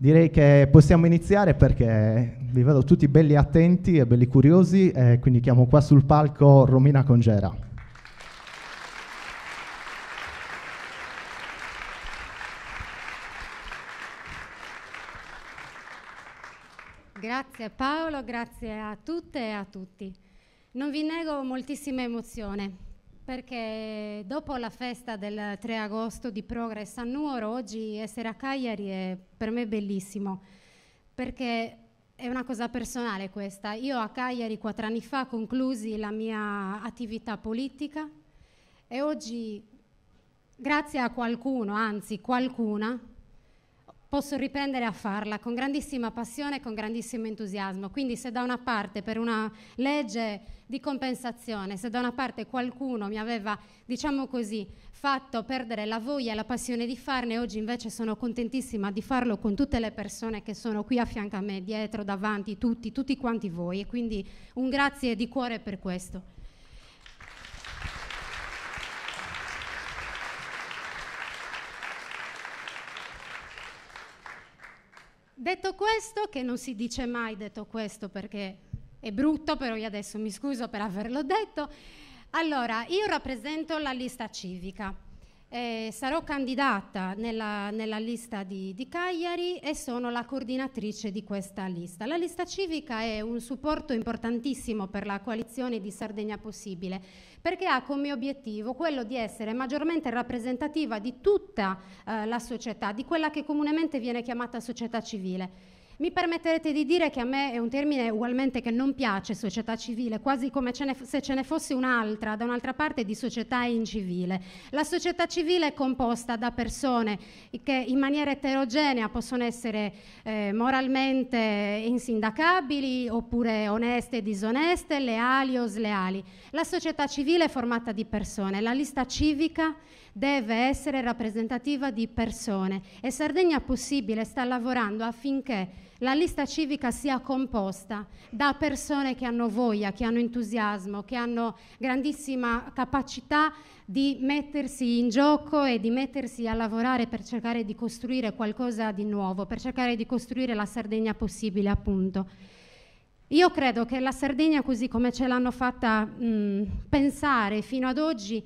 Direi che possiamo iniziare perché vi vedo tutti belli attenti e belli curiosi, e quindi chiamo qua sul palco Romina Congera. Grazie Paolo, grazie a tutte e a tutti. Non vi nego moltissima emozione, perché dopo la festa del 3 agosto di Progress a Nuoro, oggi essere a Cagliari è per me bellissimo, perché è una cosa personale questa. Io a Cagliari quattro anni fa conclusi la mia attività politica e oggi, grazie a qualcuno, anzi qualcuna, posso riprendere a farla con grandissima passione e con grandissimo entusiasmo. Quindi se da una parte per una legge di compensazione, se da una parte qualcuno mi aveva, diciamo così, fatto perdere la voglia e la passione di farne, oggi invece sono contentissima di farlo con tutte le persone che sono qui a fianco a me, dietro, davanti, tutti, tutti quanti voi. E quindi un grazie di cuore per questo. detto questo, che non si dice mai detto questo perché è brutto, però io adesso mi scuso per averlo detto. Allora, io rappresento la lista civica. Eh, sarò candidata nella, nella lista di, di, Cagliari e sono la coordinatrice di questa lista. La lista civica è un supporto importantissimo per la coalizione di Sardegna Possibile perché ha come obiettivo quello di essere maggiormente rappresentativa di tutta eh, la società, di quella che comunemente viene chiamata società civile. Mi permetterete di dire che a me è un termine ugualmente che non piace società civile, quasi come ce se ce ne fosse un'altra, da un'altra parte, di società incivile. La società civile è composta da persone che in maniera eterogenea possono essere eh, moralmente insindacabili oppure oneste e disoneste, leali o sleali. La società civile è formata di persone, la lista civica deve essere rappresentativa di persone e Sardegna Possibile sta lavorando affinché la lista civica sia composta da persone che hanno voglia, che hanno entusiasmo, che hanno grandissima capacità di mettersi in gioco e di mettersi a lavorare per cercare di costruire qualcosa di nuovo, per cercare di costruire la Sardegna possibile, appunto. Io credo che la Sardegna, così come ce l'hanno fatta mh, pensare fino ad oggi,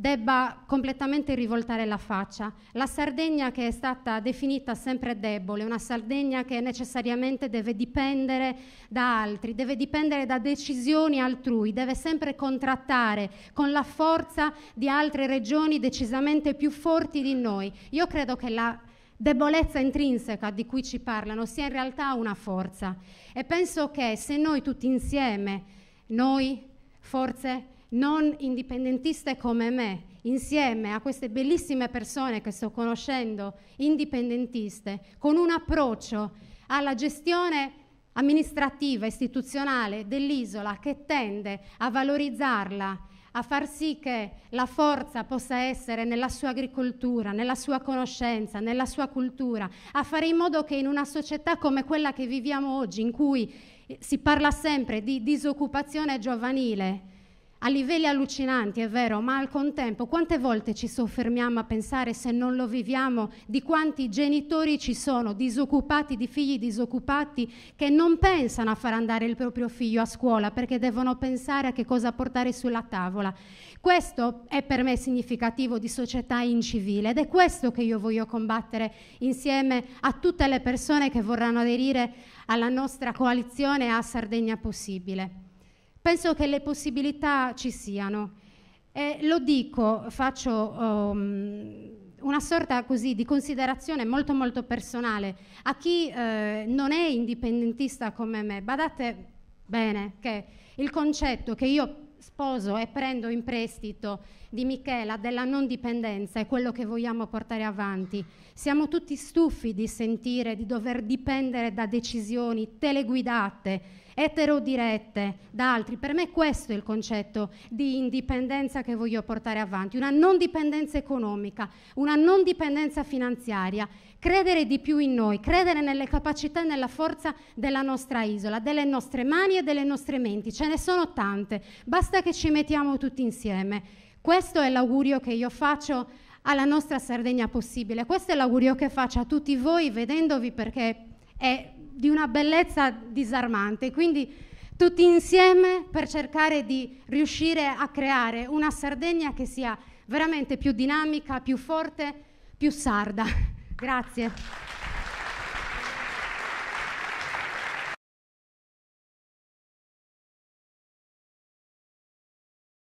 debba completamente rivoltare la faccia. La Sardegna che è stata definita sempre debole, una Sardegna che necessariamente deve dipendere da altri, deve dipendere da decisioni altrui, deve sempre contrattare con la forza di altre regioni decisamente più forti di noi. Io credo che la debolezza intrinseca di cui ci parlano sia in realtà una forza e penso che se noi tutti insieme, noi, forze, non indipendentiste come me, insieme a queste bellissime persone che sto conoscendo, indipendentiste, con un approccio alla gestione amministrativa, istituzionale dell'isola che tende a valorizzarla, a far sì che la forza possa essere nella sua agricoltura, nella sua conoscenza, nella sua cultura, a fare in modo che in una società come quella che viviamo oggi, in cui si parla sempre di disoccupazione giovanile, a livelli allucinanti, è vero, ma al contempo quante volte ci soffermiamo a pensare se non lo viviamo di quanti genitori ci sono disoccupati, di figli disoccupati che non pensano a far andare il proprio figlio a scuola perché devono pensare a che cosa portare sulla tavola. Questo è per me significativo di società incivile ed è questo che io voglio combattere insieme a tutte le persone che vorranno aderire alla nostra coalizione a Sardegna Possibile penso che le possibilità ci siano. E lo dico, faccio um, una sorta così di considerazione molto molto personale a chi eh, non è indipendentista come me. Badate bene che il concetto che io sposo e prendo in prestito di Michela della non dipendenza è quello che vogliamo portare avanti. Siamo tutti stufi di sentire di dover dipendere da decisioni teleguidate eterodirette da altri. Per me questo è il concetto di indipendenza che voglio portare avanti, una non dipendenza economica, una non dipendenza finanziaria, credere di più in noi, credere nelle capacità e nella forza della nostra isola, delle nostre mani e delle nostre menti. Ce ne sono tante, basta che ci mettiamo tutti insieme. Questo è l'augurio che io faccio alla nostra Sardegna possibile, questo è l'augurio che faccio a tutti voi vedendovi perché è di una bellezza disarmante. Quindi tutti insieme per cercare di riuscire a creare una Sardegna che sia veramente più dinamica, più forte, più sarda. Grazie.